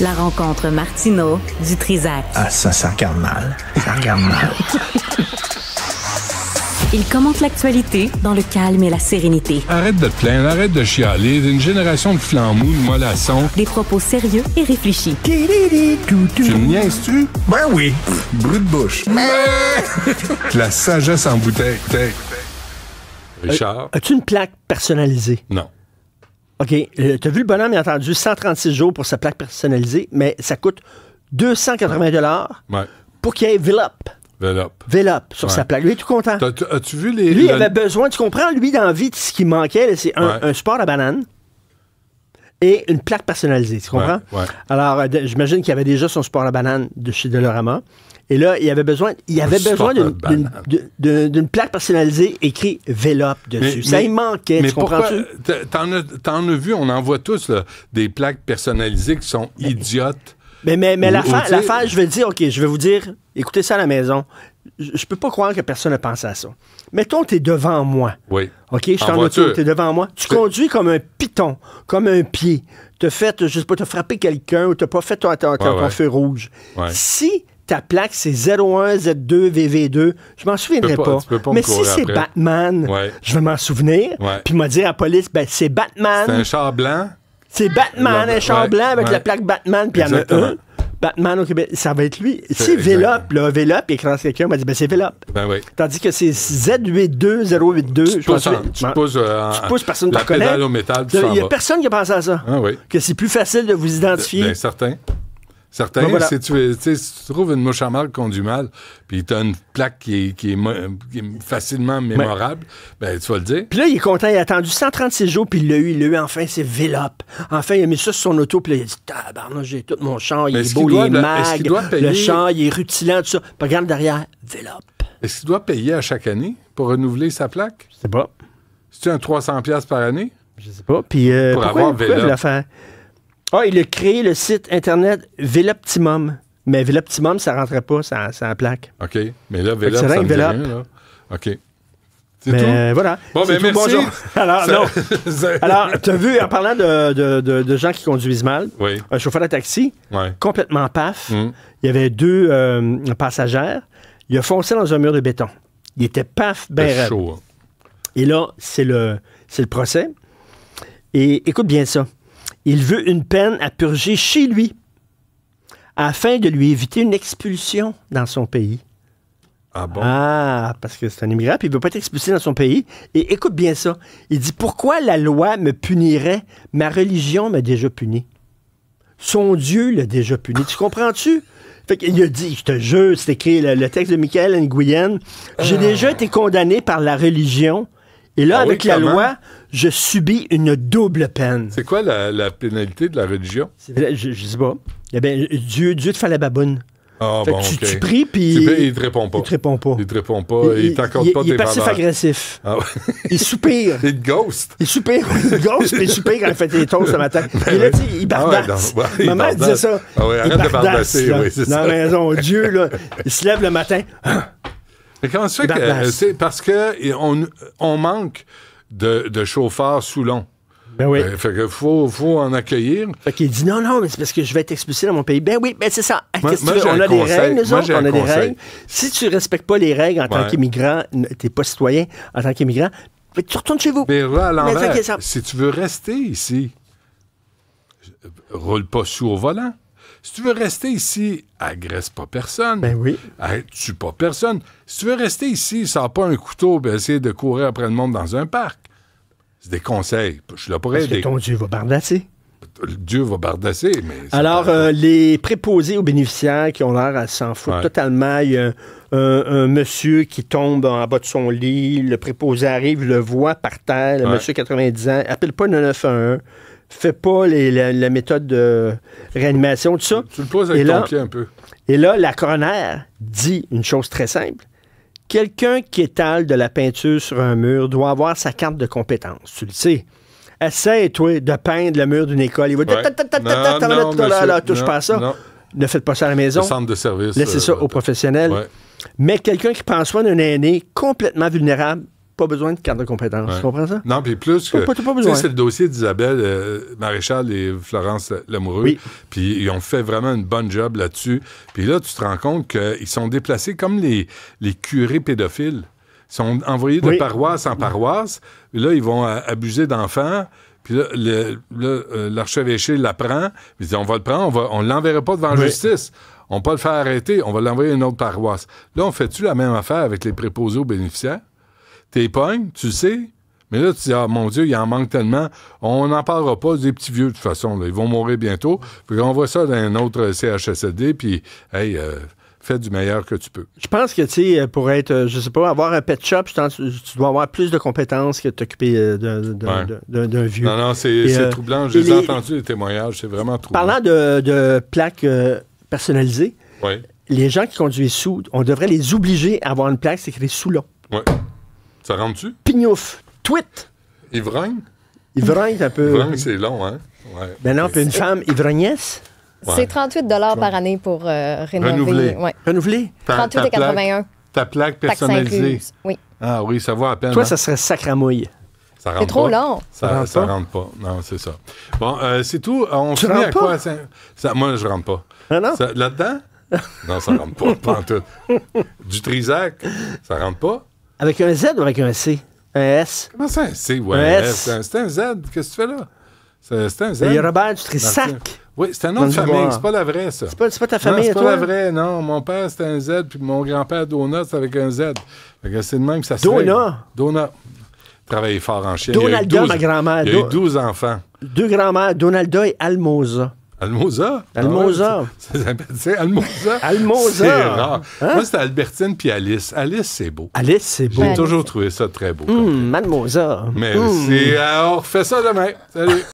La rencontre Martino du Trisac. Ah, ça, ça regarde mal. Ça regarde mal. Il commente l'actualité dans le calme et la sérénité. Arrête de te plaindre, arrête de chialer. Une génération de flambous, de mollassons. Des propos sérieux et réfléchis. Tu me tu Ben oui. Brut de bouche. la sagesse en bouteille. Richard. As-tu une plaque personnalisée? Non. OK, tu as vu le bonhomme, il entendu 136 jours pour sa plaque personnalisée, mais ça coûte 280 pour qu'il y ait sur sa plaque. Lui est tout content. as vu les. Lui, il avait besoin, tu comprends, lui, dans la ce qui manquait, c'est un, sport à banane et une plaque personnalisée, tu comprends? Alors, euh, j'imagine qu'il avait déjà son sport à banane de chez Delorama. Et là, il avait besoin, il avait besoin d'une plaque personnalisée écrit Vélop dessus. ça il manquait, tu comprends-tu? T'en as, vu, on en voit tous, des plaques personnalisées qui sont idiotes. Mais, mais, mais je vais dire, OK, je vais vous dire, écoutez ça à la maison. Je, peux pas croire que personne ne pensé à ça. Mettons, tu es devant moi. Oui. OK, je t'en tu es devant moi. Tu conduis comme un piton, comme un pied. Tu fait, je sais pas, tu frappé quelqu'un ou tu pas fait ton, ton, feu rouge. Si ta plaque, c'est 01, Z2, VV2. Je m'en souviendrai pas. mais si c'est Batman, je vais m'en souvenir. Puis m'a dit à la police, ben, c'est Batman. C'est un char blanc. C'est Batman, un char blanc avec la plaque Batman, puis il y en a un. Batman au Québec, ça va être lui. Si Velop là, il écrase quelqu'un, il m'a dit, ben c'est Vélope. Ben Tandis que c'est Z82082. Tu, je tu, euh, pousses, personne ne te Il n'y a personne qui a à ça. Ah que c'est plus facile de vous identifier. Bien certain. Certains, ben si, tu, trouves une mouche à mal qu'on du mal, puis tu as une plaque qui est, facilement mémorable, ben, tu vas le dire. Puis là, il est content, il a attendu 136 jours, puis il l'a eu, il l'a eu enfin, c'est vélope. Enfin, il a mis ça sur son auto, puis il a dit Tabarnak, j'ai tout mon char, il est, beau, il, est mag, le char, il est rutilant, tout ça. regarde derrière, vélope. Est-ce qu'il doit payer à chaque année pour renouveler sa plaque? Je sais pas. C'est-tu un 300$ par année? Je sais pas. Puis euh, pour avoir pourquoi ah, il a créé le site Internet Véloptimum. Mais Véloptimum, ça rentrait pas, ça, ça plaque. OK. Mais là, Vélop, ça me là. OK. Mais voilà. Bon, ben, Bonjour. Alors, Alors, t'as vu, en parlant de, gens qui conduisent mal, un chauffeur de taxi, complètement paf, mm. il y avait deux euh, passagères, il a foncé dans un mur de béton. Il était paf, ben chaud. Hein. Et là, c'est le, le procès. Et écoute bien ça. Il veut une peine à purger chez lui afin de lui éviter une expulsion dans son pays. Ah bon? Ah, parce que c'est un immigrant, il ne veut pas être expulsé dans son pays. Et écoute bien ça. Il dit Pourquoi la loi me punirait Ma religion m'a déjà puni. Son Dieu l'a déjà puni. tu comprends-tu? Fait qu'il a dit, je te jure, c'est écrit le, texte de Michael Nguyen, j'ai ah. déjà été condamné par la religion et là, ah avec la loi, je subis une double peine. C'est quoi la, la, pénalité de la religion? je, je sais pas. Eh bien, Dieu, Dieu te fait la baboune. Ah, tu, pries, puis... Il te répond pas. Il te répond pas. Il te répond pas. Il, il t'accorde pas il, tes Il est passif-agressif. Ah, il soupire. il ghost. Il soupire. Il ghost, il soupire quand il fait des toasts le matin. il a dit, il bardasse. Ah Maman, elle disait ça. Ah ouais, arrête de bardasser, c'est Non, Dieu, là, il se lève le matin. Hein, c'est parce qu'on on, manque de, chauffeurs sous long. Ben oui. Euh, fait que faut, en accueillir. Fait qu'il dit non, non, mais c'est parce que je vais être expulsé dans mon pays. Ben oui, ben c'est ça. Moi, on a des règles, nous autres, on a des règles. Si tu respectes pas les règles en tant qu'immigrant, tu t'es pas citoyen en tant qu'immigrant, ben, tu retournes chez vous. Mais là, à l'envers, si tu veux rester ici, roule pas sous au volant. Si tu veux rester ici, agresse pas personne. Ben oui. Ah, tue pas personne. Si tu veux rester ici, sors pas un couteau et de courir après le monde dans un parc. C'est des conseils. Je suis là pour Parce Que ton Dieu va bardasser. Dieu va bardasser, mais... Alors, euh, les préposés aux bénéficiaires qui ont l'air à s'en foutre totalement, il y a un, monsieur qui tombe en bas de son lit, le préposé arrive, le voit par terre, le monsieur 90 ans, appelle pas le 911, fais pas les, la, méthode de réanimation, tout ça. Tu, le poses avec ton pied un peu. Et là, la coroner dit une chose très simple. Quelqu'un qui étale de la peinture sur un mur doit avoir sa carte de compétence. Tu le sais. Essaye, toi, de peindre le mur d'une école. Il va dire touche pas ça. Ne faites pas ça à la maison. centre de service. Laissez ça euh, aux professionnels. Mais quelqu'un qui prend soin d'un aîné complètement vulnérable, pas besoin de carte de compétence. Tu comprends ça? Non, puis plus que. Pas, besoin. C'est le dossier d'Isabelle euh, Maréchal et Florence Lamoureux. Puis ils ont fait vraiment une bonne job là-dessus. Puis là, tu te rends compte qu'ils sont déplacés comme les, les curés pédophiles. Ils sont envoyés de paroisse en paroisse. puis là, ils vont euh, abuser d'enfants. Puis là, euh, l'archevêché l'apprend. Il dit on va le prendre, on ne l'enverra pas devant la justice. On va pas le faire arrêter, on va l'envoyer à une autre paroisse. Là, on fait-tu la même affaire avec les préposés aux bénéficiaires? T'es éponges, tu sais, mais là, tu dis, ah mon Dieu, il en manque tellement. On n'en parlera pas des petits vieux, de toute façon. Ils vont mourir bientôt. Puis on voit ça dans un autre CHSLD, puis, hey, euh, fais du meilleur que tu peux. Je pense que, tu sais, euh, pour être, euh, je sais pas, avoir un pet shop, tu dois avoir plus de compétences que de t'occuper d'un vieux. Non, non, c'est troublant. J'ai entendu les témoignages, c'est vraiment troublant. Parlant de, plaques personnalisées, les gens qui conduisent sous, on devrait les obliger à avoir une plaque qui est sous l'eau ». Ça rentre-tu? Pignouf. Tweet. Ivrogne? Ivrogne, un peu. Ivrogne, c'est long, hein? Ouais. Ben non, puis une femme ivrognesse? C'est 38 par année pour euh, rénover. Renouveler. Ouais. Renouveler? 38,81. Ta plaque personnalisée. Oui. Ah oui, ça va à peine. Toi, hein? ça serait sacramouille. Ça rentre C'est trop long. Ça, ça, rentre pas. Non, c'est ça. Bon, euh, c'est tout. Euh, on se met à quoi? Ça, moi, je rentre pas. Ah non? Là-dedans? non, ça rentre pas, pas Du trisac, ça rentre pas. Avec un Z ou avec un C? Un S? Comment ça, un C? Ouais, un S. C'est un Z. Qu'est-ce que tu fais là? C'est un Z. Il y a Robert Trissac. Oui, c'est un autre famille. C'est pas la vraie, ça. C'est pas, pas, ta famille, toi? c'est pas la vraie, non. Mon père, c'était un Z, puis mon grand-père, Donut, c'est avec un Z. Fait que c'est le même que ça se fait. Dona. Dona. Travaillait fort en Chine. Donalda, ma grand-mère. Il a eu 12 enfants. Deux grands-mères, Donalda et Almosa. Almoza. Ah Almoza. C'est Almoza. Almoza. C'est rare. Hein? Moi, c'était Albertine puis Alice. Alice, c'est beau. Alice, c'est beau. J'ai toujours trouvé ça très beau. Mmh, hmm, Almoza. Merci. Hmm. on refait ça demain. Salut.